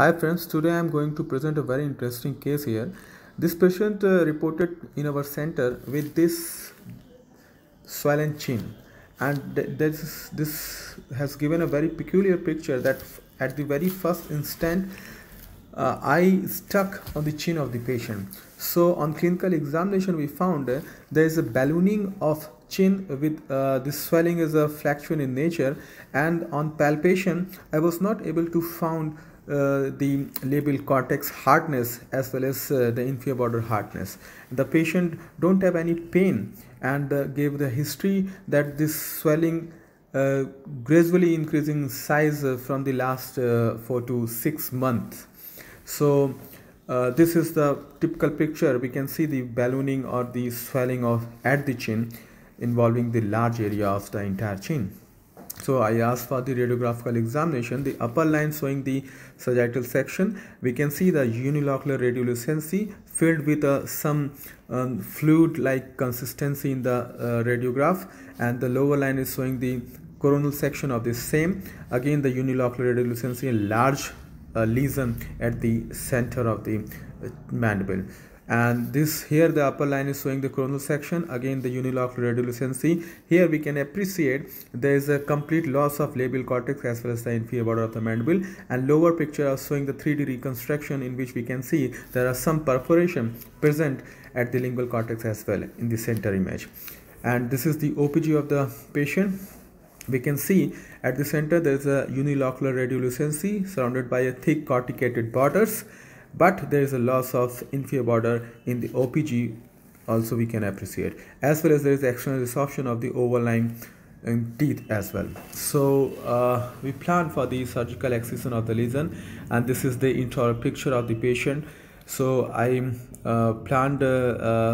Hi friends, today I am going to present a very interesting case here. This patient uh, reported in our center with this swollen chin and th this, this has given a very peculiar picture that at the very first instant uh, I stuck on the chin of the patient. So on clinical examination we found uh, there is a ballooning of chin with uh, this swelling is a fluctuation in nature and on palpation I was not able to found uh, the labial cortex hardness as well as uh, the inferior border hardness. The patient don't have any pain and uh, gave the history that this swelling uh, gradually increasing size uh, from the last four to six months. So this is the typical picture. We can see the ballooning or the swelling of at the chin involving the large area of the entire chin. So I asked for the radiographical examination. The upper line showing the sagittal section, we can see the unilocular radiolucency filled with uh, some um, fluid-like consistency in the uh, radiograph and the lower line is showing the coronal section of the same. Again the unilocular radiolucency large uh, lesion at the center of the uh, mandible and this here the upper line is showing the coronal section again the unilocular radiolucency here we can appreciate there is a complete loss of labial cortex as well as the inferior border of the mandible and lower picture are showing the 3d reconstruction in which we can see there are some perforation present at the lingual cortex as well in the center image and this is the opg of the patient we can see at the center there is a unilocular radiolucency surrounded by a thick corticated borders but there is a loss of inferior border in the OPG also we can appreciate as well as there is external resorption of the overlying and teeth as well so uh, we plan for the surgical excision of the lesion and this is the internal picture of the patient so i uh, planned uh,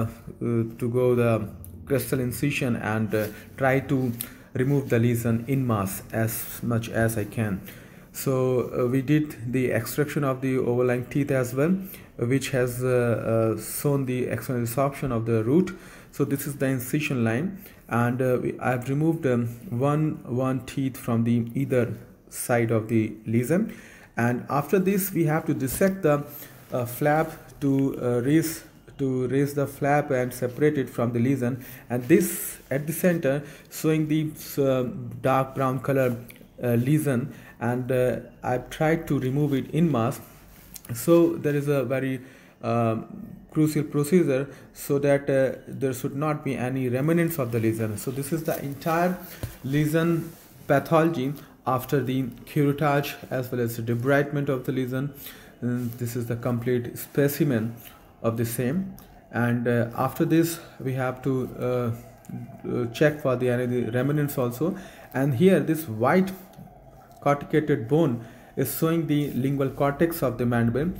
uh to go the crystal incision and uh, try to remove the lesion in mass as much as i can so uh, we did the extraction of the overlying teeth as well which has uh, uh, shown the external absorption of the root so this is the incision line and we, I've removed um, one one teeth from the either side of the lesion and after this we have to dissect the uh, flap to uh, raise to raise the flap and separate it from the lesion and this at the center showing the uh, dark brown color uh, lesion and uh, I've tried to remove it in mass so there is a very um, crucial procedure so that uh, there should not be any remnants of the lesion so this is the entire lesion pathology after the curettage as well as the debridement of the lesion and this is the complete specimen of the same and uh, after this we have to uh, check for the, the remnants also and here this white corticated bone is showing the lingual cortex of the mandible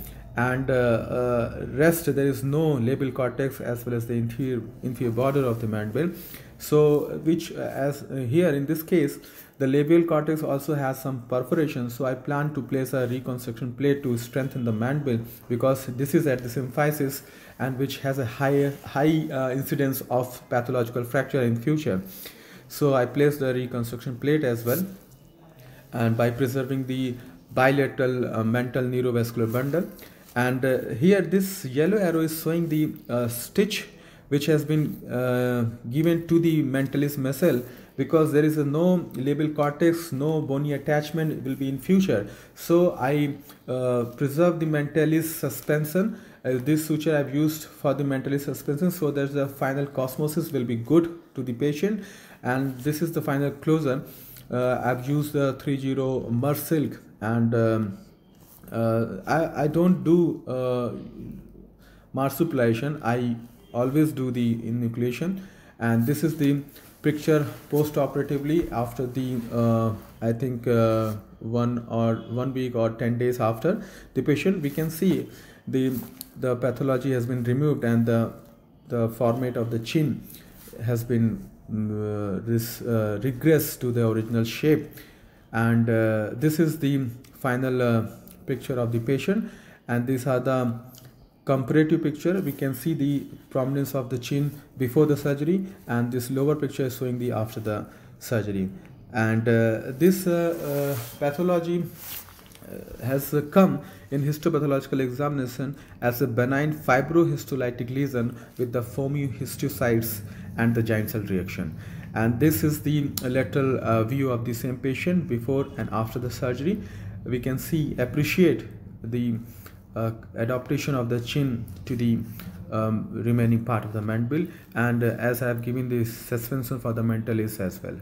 and uh, uh, rest there is no labial cortex as well as the inferior inferior border of the mandible so which uh, as uh, here in this case the labial cortex also has some perforation so i plan to place a reconstruction plate to strengthen the mandible because this is at the symphysis and which has a higher high uh, incidence of pathological fracture in future so I place the reconstruction plate as well and by preserving the bilateral uh, mental neurovascular bundle and uh, here this yellow arrow is showing the uh, stitch which has been uh, given to the mentalis muscle because there is no label cortex no bony attachment will be in future so I uh, preserve the mentalis suspension uh, this suture I've used for the mentally suspension so that the final cosmosis will be good to the patient and this is the final closure. Uh, I've used the 30 Mersilk and um, uh, I, I don't do uh, marsupilation I always do the enucleation and this is the picture post operatively after the uh, I think uh, one or one week or 10 days after the patient we can see the the pathology has been removed and the the format of the chin has been mm, uh, this uh, regressed to the original shape and uh, this is the final uh, picture of the patient and these are the comparative picture we can see the prominence of the chin before the surgery and this lower picture is showing the after the surgery and uh, this uh, pathology has come in histopathological examination as a benign fibrohistolytic lesion with the histocytes and the giant cell reaction and this is the lateral uh, view of the same patient before and after the surgery we can see appreciate the uh, adaptation of the chin to the um, remaining part of the mandible and uh, as I have given the suspension for the mantle is as well.